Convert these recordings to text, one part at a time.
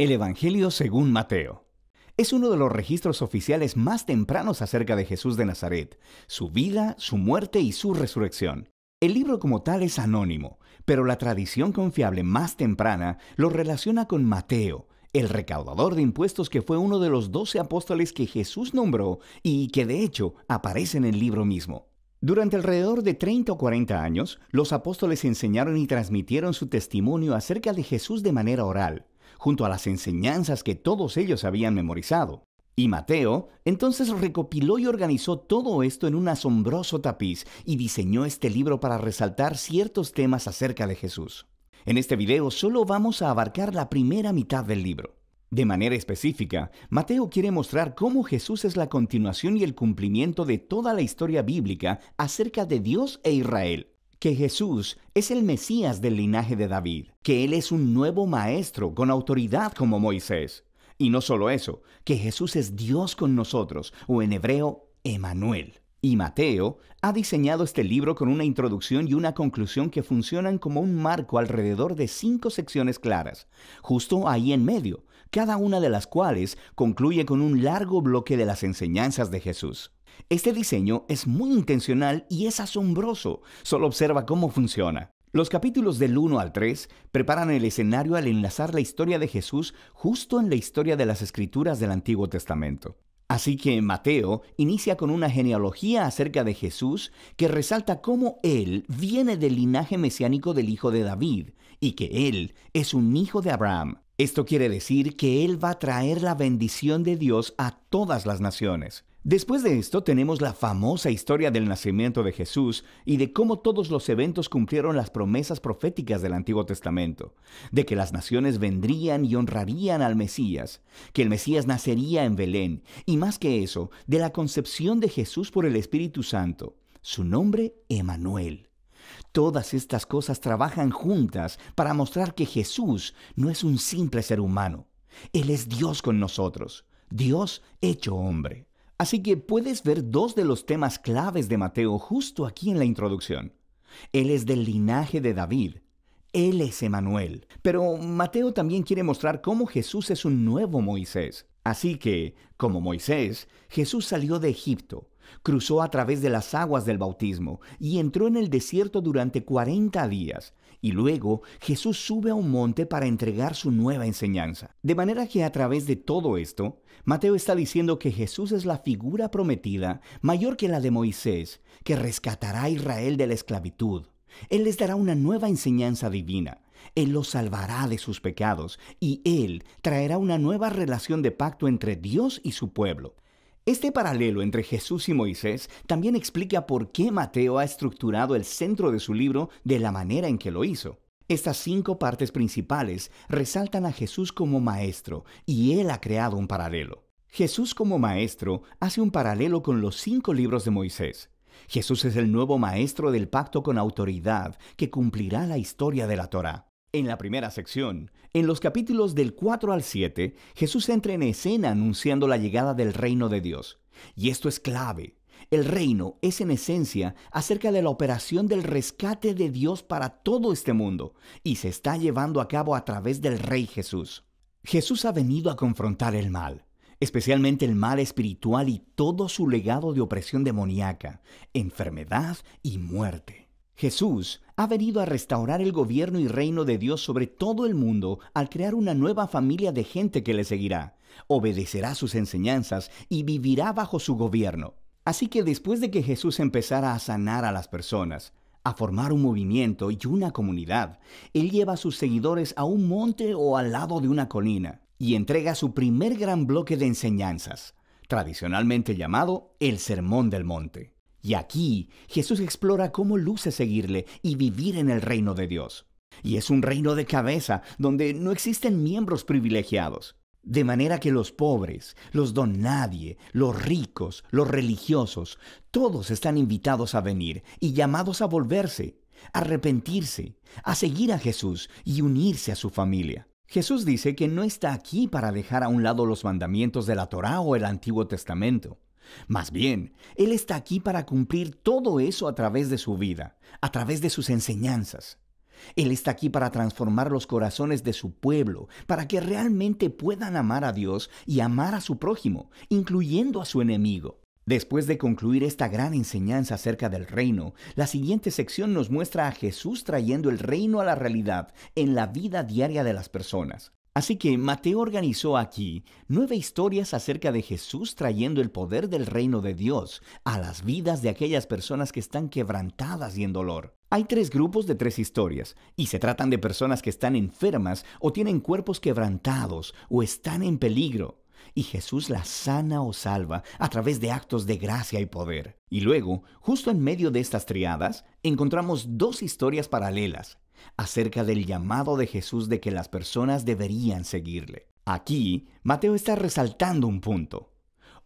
El Evangelio según Mateo. Es uno de los registros oficiales más tempranos acerca de Jesús de Nazaret, su vida, su muerte y su resurrección. El libro como tal es anónimo, pero la tradición confiable más temprana lo relaciona con Mateo, el recaudador de impuestos que fue uno de los doce apóstoles que Jesús nombró y que de hecho aparece en el libro mismo. Durante alrededor de 30 o 40 años, los apóstoles enseñaron y transmitieron su testimonio acerca de Jesús de manera oral junto a las enseñanzas que todos ellos habían memorizado. Y Mateo entonces recopiló y organizó todo esto en un asombroso tapiz y diseñó este libro para resaltar ciertos temas acerca de Jesús. En este video solo vamos a abarcar la primera mitad del libro. De manera específica, Mateo quiere mostrar cómo Jesús es la continuación y el cumplimiento de toda la historia bíblica acerca de Dios e Israel que Jesús es el Mesías del linaje de David, que Él es un nuevo maestro con autoridad como Moisés. Y no solo eso, que Jesús es Dios con nosotros, o en hebreo, Emanuel. Y Mateo ha diseñado este libro con una introducción y una conclusión que funcionan como un marco alrededor de cinco secciones claras, justo ahí en medio, cada una de las cuales concluye con un largo bloque de las enseñanzas de Jesús. Este diseño es muy intencional y es asombroso. Solo observa cómo funciona. Los capítulos del 1 al 3 preparan el escenario al enlazar la historia de Jesús justo en la historia de las escrituras del Antiguo Testamento. Así que Mateo inicia con una genealogía acerca de Jesús que resalta cómo él viene del linaje mesiánico del hijo de David y que él es un hijo de Abraham. Esto quiere decir que Él va a traer la bendición de Dios a todas las naciones. Después de esto tenemos la famosa historia del nacimiento de Jesús y de cómo todos los eventos cumplieron las promesas proféticas del Antiguo Testamento, de que las naciones vendrían y honrarían al Mesías, que el Mesías nacería en Belén, y más que eso, de la concepción de Jesús por el Espíritu Santo, su nombre Emanuel. Todas estas cosas trabajan juntas para mostrar que Jesús no es un simple ser humano. Él es Dios con nosotros, Dios hecho hombre. Así que puedes ver dos de los temas claves de Mateo justo aquí en la introducción. Él es del linaje de David. Él es Emanuel. Pero Mateo también quiere mostrar cómo Jesús es un nuevo Moisés. Así que, como Moisés, Jesús salió de Egipto, cruzó a través de las aguas del bautismo y entró en el desierto durante cuarenta días. Y luego Jesús sube a un monte para entregar su nueva enseñanza. De manera que a través de todo esto, Mateo está diciendo que Jesús es la figura prometida mayor que la de Moisés, que rescatará a Israel de la esclavitud. Él les dará una nueva enseñanza divina. Él los salvará de sus pecados y Él traerá una nueva relación de pacto entre Dios y su pueblo. Este paralelo entre Jesús y Moisés también explica por qué Mateo ha estructurado el centro de su libro de la manera en que lo hizo. Estas cinco partes principales resaltan a Jesús como maestro y él ha creado un paralelo. Jesús como maestro hace un paralelo con los cinco libros de Moisés. Jesús es el nuevo maestro del pacto con autoridad que cumplirá la historia de la Torá. En la primera sección, en los capítulos del 4 al 7, Jesús entra en escena anunciando la llegada del reino de Dios. Y esto es clave. El reino es en esencia acerca de la operación del rescate de Dios para todo este mundo, y se está llevando a cabo a través del Rey Jesús. Jesús ha venido a confrontar el mal, especialmente el mal espiritual y todo su legado de opresión demoníaca, enfermedad y muerte. Jesús ha venido a restaurar el gobierno y reino de Dios sobre todo el mundo al crear una nueva familia de gente que le seguirá, obedecerá sus enseñanzas y vivirá bajo su gobierno. Así que después de que Jesús empezara a sanar a las personas, a formar un movimiento y una comunidad, Él lleva a sus seguidores a un monte o al lado de una colina y entrega su primer gran bloque de enseñanzas, tradicionalmente llamado el Sermón del Monte. Y aquí Jesús explora cómo luce seguirle y vivir en el reino de Dios. Y es un reino de cabeza, donde no existen miembros privilegiados. De manera que los pobres, los don nadie, los ricos, los religiosos, todos están invitados a venir y llamados a volverse, a arrepentirse, a seguir a Jesús y unirse a su familia. Jesús dice que no está aquí para dejar a un lado los mandamientos de la Torá o el Antiguo Testamento. Más bien, Él está aquí para cumplir todo eso a través de su vida, a través de sus enseñanzas. Él está aquí para transformar los corazones de su pueblo, para que realmente puedan amar a Dios y amar a su prójimo, incluyendo a su enemigo. Después de concluir esta gran enseñanza acerca del reino, la siguiente sección nos muestra a Jesús trayendo el reino a la realidad en la vida diaria de las personas. Así que Mateo organizó aquí nueve historias acerca de Jesús trayendo el poder del reino de Dios a las vidas de aquellas personas que están quebrantadas y en dolor. Hay tres grupos de tres historias, y se tratan de personas que están enfermas o tienen cuerpos quebrantados o están en peligro y Jesús las sana o salva a través de actos de gracia y poder. Y luego, justo en medio de estas triadas, encontramos dos historias paralelas, acerca del llamado de Jesús de que las personas deberían seguirle. Aquí, Mateo está resaltando un punto.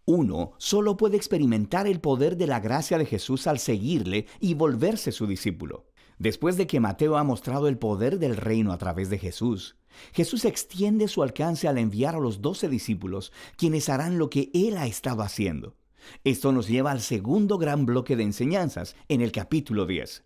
Uno solo puede experimentar el poder de la gracia de Jesús al seguirle y volverse su discípulo. Después de que Mateo ha mostrado el poder del reino a través de Jesús, Jesús extiende su alcance al enviar a los doce discípulos, quienes harán lo que él ha estado haciendo. Esto nos lleva al segundo gran bloque de enseñanzas en el capítulo 10.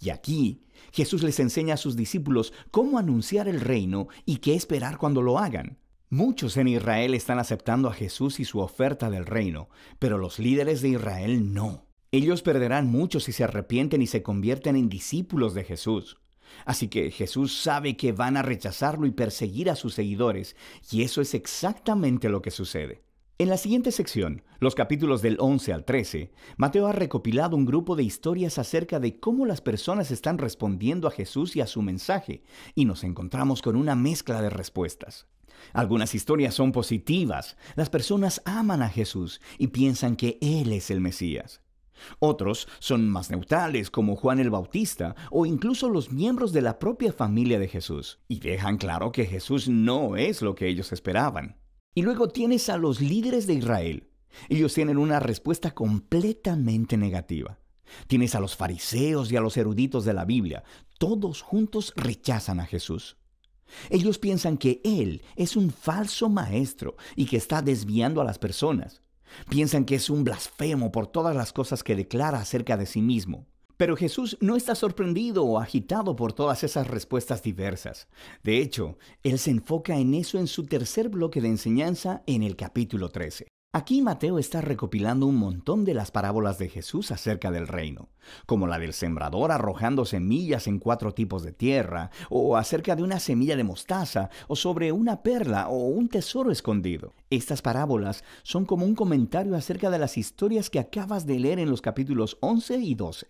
Y aquí Jesús les enseña a sus discípulos cómo anunciar el reino y qué esperar cuando lo hagan. Muchos en Israel están aceptando a Jesús y su oferta del reino, pero los líderes de Israel no. Ellos perderán mucho si se arrepienten y se convierten en discípulos de Jesús. Así que Jesús sabe que van a rechazarlo y perseguir a sus seguidores, y eso es exactamente lo que sucede. En la siguiente sección, los capítulos del 11 al 13, Mateo ha recopilado un grupo de historias acerca de cómo las personas están respondiendo a Jesús y a su mensaje, y nos encontramos con una mezcla de respuestas. Algunas historias son positivas, las personas aman a Jesús y piensan que Él es el Mesías. Otros son más neutrales, como Juan el Bautista o incluso los miembros de la propia familia de Jesús, y dejan claro que Jesús no es lo que ellos esperaban. Y luego tienes a los líderes de Israel. Ellos tienen una respuesta completamente negativa. Tienes a los fariseos y a los eruditos de la Biblia. Todos juntos rechazan a Jesús. Ellos piensan que Él es un falso maestro y que está desviando a las personas. Piensan que es un blasfemo por todas las cosas que declara acerca de sí mismo. Pero Jesús no está sorprendido o agitado por todas esas respuestas diversas. De hecho, Él se enfoca en eso en su tercer bloque de enseñanza en el capítulo 13. Aquí Mateo está recopilando un montón de las parábolas de Jesús acerca del reino, como la del sembrador arrojando semillas en cuatro tipos de tierra, o acerca de una semilla de mostaza, o sobre una perla o un tesoro escondido. Estas parábolas son como un comentario acerca de las historias que acabas de leer en los capítulos 11 y 12.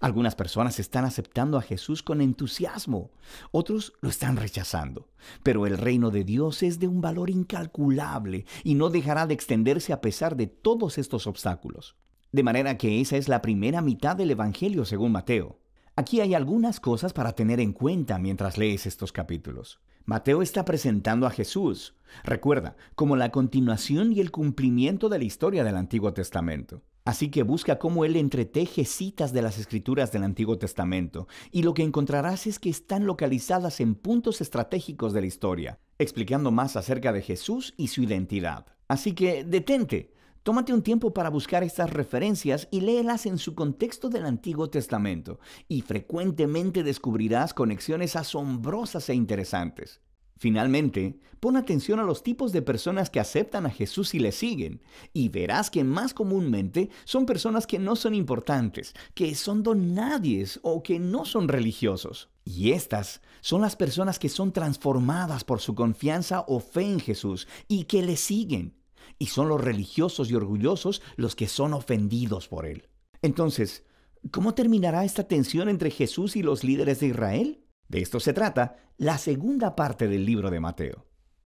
Algunas personas están aceptando a Jesús con entusiasmo, otros lo están rechazando. Pero el reino de Dios es de un valor incalculable y no dejará de extenderse a pesar de todos estos obstáculos. De manera que esa es la primera mitad del Evangelio según Mateo. Aquí hay algunas cosas para tener en cuenta mientras lees estos capítulos. Mateo está presentando a Jesús, recuerda, como la continuación y el cumplimiento de la historia del Antiguo Testamento. Así que busca cómo él entreteje citas de las escrituras del Antiguo Testamento, y lo que encontrarás es que están localizadas en puntos estratégicos de la historia, explicando más acerca de Jesús y su identidad. Así que detente, tómate un tiempo para buscar estas referencias y léelas en su contexto del Antiguo Testamento, y frecuentemente descubrirás conexiones asombrosas e interesantes. Finalmente, pon atención a los tipos de personas que aceptan a Jesús y le siguen, y verás que más comúnmente son personas que no son importantes, que son donadies o que no son religiosos. Y estas son las personas que son transformadas por su confianza o fe en Jesús y que le siguen. Y son los religiosos y orgullosos los que son ofendidos por él. Entonces, ¿cómo terminará esta tensión entre Jesús y los líderes de Israel? De esto se trata la segunda parte del libro de Mateo.